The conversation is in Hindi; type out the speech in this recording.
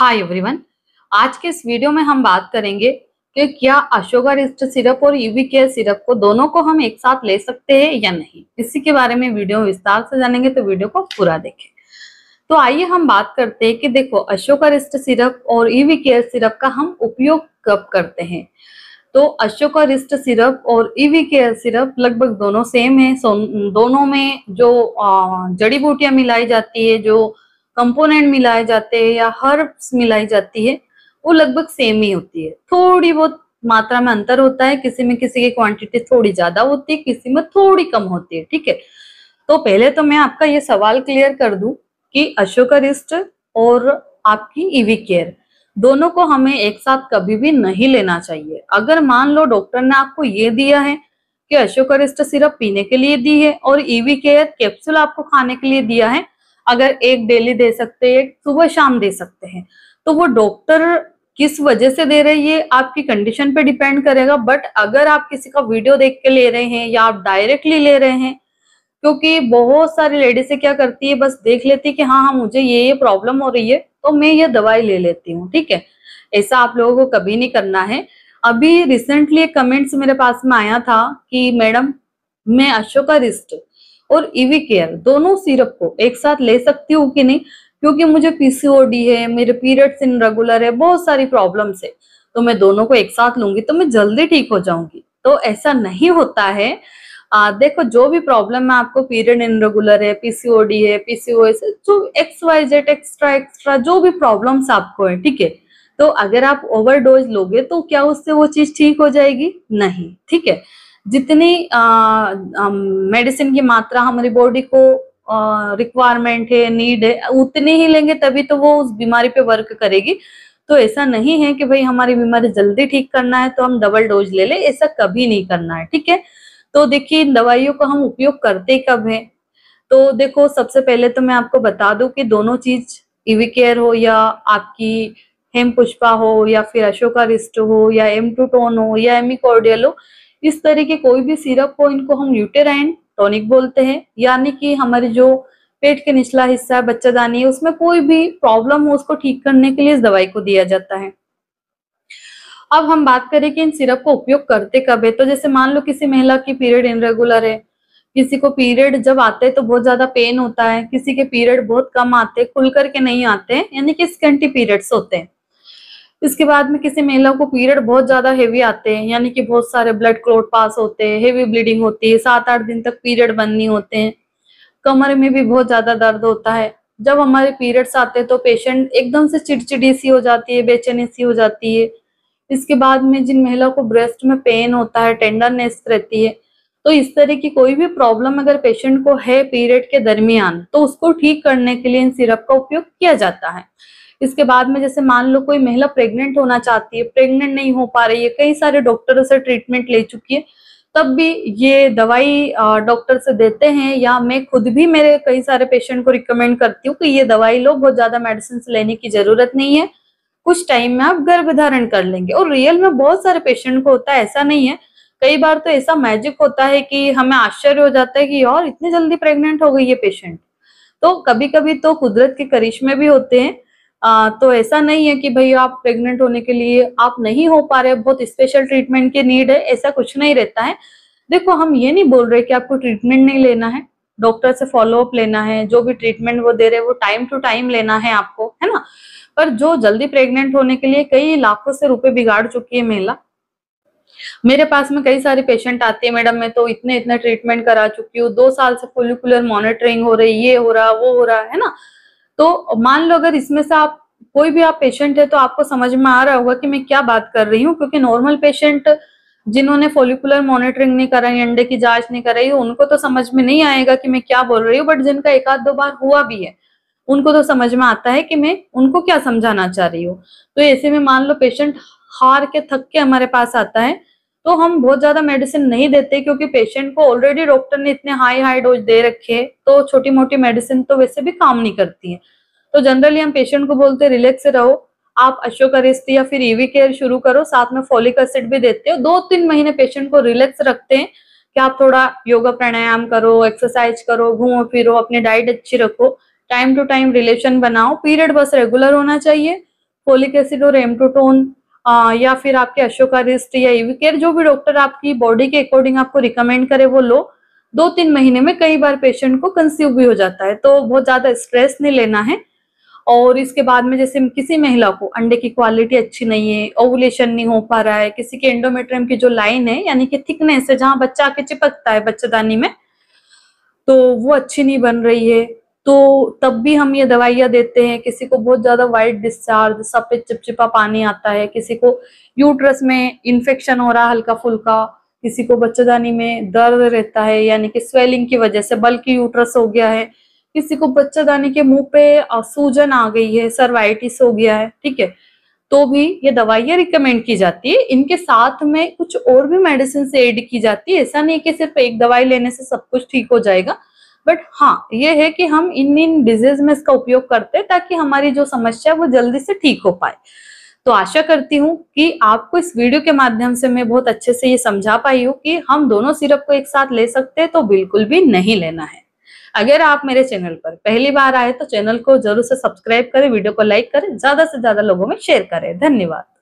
हाय एवरीवन आज के इस वीडियो में हम बात करेंगे कि क्या अशोका रिस्ट सिरप और यूवी केयर सिरप को दोनों को हम एक साथ ले सकते हैं या नहीं इसी के बारे में वीडियो विस्तार से जानेंगे तो वीडियो को पूरा देखें तो आइए हम बात करते हैं कि देखो अशोका रिस्ट सिरप और ईवी केयर सिरप का हम उपयोग कब करते हैं तो अशोका रिस्ट सिरप और ईवी केयर सिरप लगभग दोनों सेम है दोनों में जो जड़ी बूटियां मिलाई जाती है जो कंपोनेंट मिलाए जाते हैं या हर्ब्स मिलाई जाती है वो लगभग सेम ही होती है थोड़ी बहुत मात्रा में अंतर होता है किसी में किसी की क्वांटिटी थोड़ी ज्यादा होती है किसी में थोड़ी कम होती है ठीक है तो पहले तो मैं आपका ये सवाल क्लियर कर दू कि अशोकरिस्ट और आपकी ईवी केयर दोनों को हमें एक साथ कभी भी नहीं लेना चाहिए अगर मान लो डॉक्टर ने आपको ये दिया है कि अशोकरिस्ट सिर्फ सिरप पीने के लिए दी है और ईवी केयर कैप्सूल आपको खाने के लिए दिया है अगर एक डेली दे सकते हैं सुबह शाम दे सकते हैं तो वो डॉक्टर किस वजह से दे रहे हैं ये आपकी कंडीशन पे डिपेंड करेगा बट अगर आप किसी का वीडियो देख के ले रहे हैं या आप डायरेक्टली ले रहे हैं क्योंकि बहुत सारी लेडी से क्या करती है बस देख लेती है कि हाँ हाँ मुझे ये ये प्रॉब्लम हो रही है तो मैं ये दवाई ले लेती हूँ ठीक है ऐसा आप लोगों को कभी नहीं करना है अभी रिसेंटली एक कमेंट्स मेरे पास में आया था कि मैडम मैं अशोका रिस्ट और ईवी e केयर दोनों सिरप को एक साथ ले सकती हूँ कि नहीं क्योंकि मुझे पीसीओडी है मेरे पीरियड्स इन रेगुलर है बहुत सारी प्रॉब्लम्स है तो मैं दोनों को एक साथ लूंगी तो मैं जल्दी ठीक हो जाऊंगी तो ऐसा नहीं होता है आ, देखो जो भी प्रॉब्लम है आपको पीरियड इनरेगुलर है पीसीओडी है पीसीओएस जो X Y Z extra extra जो भी प्रॉब्लम्स आपको है ठीक है तो अगर आप ओवरडोज लोगे तो क्या उससे वो चीज ठीक हो जाएगी नहीं ठीक है जितनी मेडिसिन की मात्रा हमारी बॉडी को रिक्वायरमेंट है नीड है उतनी ही लेंगे तभी तो वो उस बीमारी पे वर्क करेगी तो ऐसा नहीं है कि भाई हमारी बीमारी जल्दी ठीक करना है तो हम डबल डोज ले ले ऐसा कभी नहीं करना है ठीक है तो देखिए इन दवाइयों का हम उपयोग करते कब है तो देखो सबसे पहले तो मैं आपको बता दूं कि दोनों चीज इवी केयर हो या आपकी हेम पुष्पा हो या फिर अशोका रिस्ट हो या एम टू टोन हो या एमिकॉर्डियल e हो इस तरह के कोई भी सिरप हो इनको हम यूटेराइन टॉनिक बोलते हैं यानी कि हमारे जो पेट के निचला हिस्सा है बच्चादानी है उसमें कोई भी प्रॉब्लम हो उसको ठीक करने के लिए इस दवाई को दिया जाता है अब हम बात करें कि इन सिरप को उपयोग करते कब है तो जैसे मान लो किसी महिला की पीरियड इनरेगुलर है किसी को पीरियड जब आते हैं तो बहुत ज्यादा पेन होता है किसी के पीरियड बहुत कम आते खुल करके नहीं आते यानी कि स्केंटी पीरियड्स होते हैं इसके बाद में किसी महिला को पीरियड बहुत ज्यादा हेवी आते हैं यानी कि बहुत सारे ब्लड क्लोट पास होते हैं हेवी ब्लीडिंग होती है सात आठ दिन तक पीरियड बंद नहीं होते हैं कमर में भी बहुत ज्यादा दर्द होता है जब हमारे पीरियड्स आते हैं तो पेशेंट एकदम से चिड़चिड़ी सी हो जाती है बेचैनी सी हो जाती है इसके बाद में जिन महिला को ब्रेस्ट में पेन होता है टेंडरनेस रहती है तो इस तरह की कोई भी प्रॉब्लम अगर पेशेंट को है पीरियड के दरमियान तो उसको ठीक करने के लिए इन सिरप का उपयोग किया जाता है इसके बाद में जैसे मान लो कोई महिला प्रेग्नेंट होना चाहती है प्रेग्नेंट नहीं हो पा रही है कई सारे डॉक्टर से ट्रीटमेंट ले चुकी है तब भी ये दवाई डॉक्टर से देते हैं या मैं खुद भी मेरे कई सारे पेशेंट को रिकमेंड करती हूँ कि ये दवाई लो बहुत ज्यादा मेडिसिन लेने की जरूरत नहीं है कुछ टाइम में आप गर्भ धारण कर लेंगे और रियल में बहुत सारे पेशेंट को होता है ऐसा नहीं है कई बार तो ऐसा मैजिक होता है कि हमें आश्चर्य हो जाता है कि और इतनी जल्दी प्रेग्नेंट हो गई ये पेशेंट तो कभी कभी तो कुदरत के करिश्मे भी होते हैं आ, तो ऐसा नहीं है कि भाई आप प्रेग्नेंट होने के लिए आप नहीं हो पा रहे बहुत स्पेशल ट्रीटमेंट की नीड है ऐसा कुछ नहीं रहता है देखो हम ये नहीं बोल रहे कि आपको ट्रीटमेंट नहीं लेना है डॉक्टर से फॉलोअप लेना है जो भी ट्रीटमेंट वो दे रहे हैं वो टाइम टू टाइम लेना है आपको है ना पर जो जल्दी प्रेग्नेंट होने के लिए कई लाखों से रुपए बिगाड़ चुकी है महिला मेरे पास में कई सारे पेशेंट आते हैं मैडम मैं तो इतने इतना ट्रीटमेंट करा चुकी हूँ दो साल से फोलिकुलर मॉनिटरिंग हो रही ये हो रहा वो हो रहा है ना तो मान लो अगर इसमें से आप कोई भी आप पेशेंट है तो आपको समझ में आ रहा होगा कि मैं क्या बात कर रही हूँ क्योंकि नॉर्मल पेशेंट जिन्होंने फोलिकुलर मॉनिटरिंग नहीं कराई अंडे की जांच नहीं कराई उनको तो समझ में नहीं आएगा कि मैं क्या बोल रही हूँ बट जिनका एक आध दो बार हुआ भी है उनको तो समझ में आता है कि मैं उनको क्या समझाना चाह रही हूँ तो ऐसे में मान लो पेशेंट हार के थक के हमारे पास आता है तो हम बहुत ज्यादा मेडिसिन नहीं देते क्योंकि पेशेंट को ऑलरेडी डॉक्टर ने इतने हाई हाई डोज दे रखे तो छोटी मोटी मेडिसिन तो वैसे भी काम नहीं करती है तो जनरली हम पेशेंट को बोलते हैं रिलैक्स रहो आप अश्वकरिस्त या फिर ईवी e केयर शुरू करो साथ में फॉलिक एसिड भी देते हो दो तीन महीने पेशेंट को रिलैक्स रखते हैं कि आप थोड़ा योगा प्राणायाम करो एक्सरसाइज करो घूमो फिरो अपनी डाइट अच्छी रखो टाइम टू टाइम रिलेशन बनाओ पीरियड बस रेगुलर होना चाहिए फोलिक एसिड और एमटोटोन आ, या फिर आपके अशोका रिस्ट या ईवी केयर जो भी डॉक्टर आपकी बॉडी के अकॉर्डिंग आपको रिकमेंड करे वो लो दो तीन महीने में कई बार पेशेंट को कंसीव भी हो जाता है तो बहुत ज्यादा स्ट्रेस नहीं लेना है और इसके बाद में जैसे किसी महिला को अंडे की क्वालिटी अच्छी नहीं है ओवुलेशन नहीं हो पा रहा है किसी के एंडोमेट्रियम की जो लाइन है यानी कि थिकनेस है जहाँ बच्चा आके चिपकता है बच्चेदानी में तो वो अच्छी नहीं बन रही है तो तब भी हम ये दवाइयाँ देते हैं किसी को बहुत ज्यादा वाइट डिस्चार्ज सब पे चिपचिपा पानी आता है किसी को यूट्रस में इन्फेक्शन हो रहा हल्का फुल्का किसी को बच्चेदानी में दर्द रहता है यानी कि स्वेलिंग की वजह से बल्कि यूट्रस हो गया है किसी को बच्चेदानी के मुंह पे सूजन आ गई है सर्वाइटिस हो गया है ठीक है तो भी ये दवाइयाँ रिकमेंड की जाती है इनके साथ में कुछ और भी मेडिसिन से एड की जाती है ऐसा नहीं कि सिर्फ एक दवाई लेने से सब कुछ ठीक हो जाएगा बट हाँ ये है कि हम इन इन डिजीज में इसका उपयोग करते हैं ताकि हमारी जो समस्या है वो जल्दी से ठीक हो पाए तो आशा करती हूँ कि आपको इस वीडियो के माध्यम से मैं बहुत अच्छे से ये समझा पाई हूँ कि हम दोनों सिरप को एक साथ ले सकते हैं तो बिल्कुल भी नहीं लेना है अगर आप मेरे चैनल पर पहली बार आए तो चैनल को जरूर से सब्सक्राइब करें वीडियो को लाइक करें ज्यादा से ज्यादा लोगों में शेयर करें धन्यवाद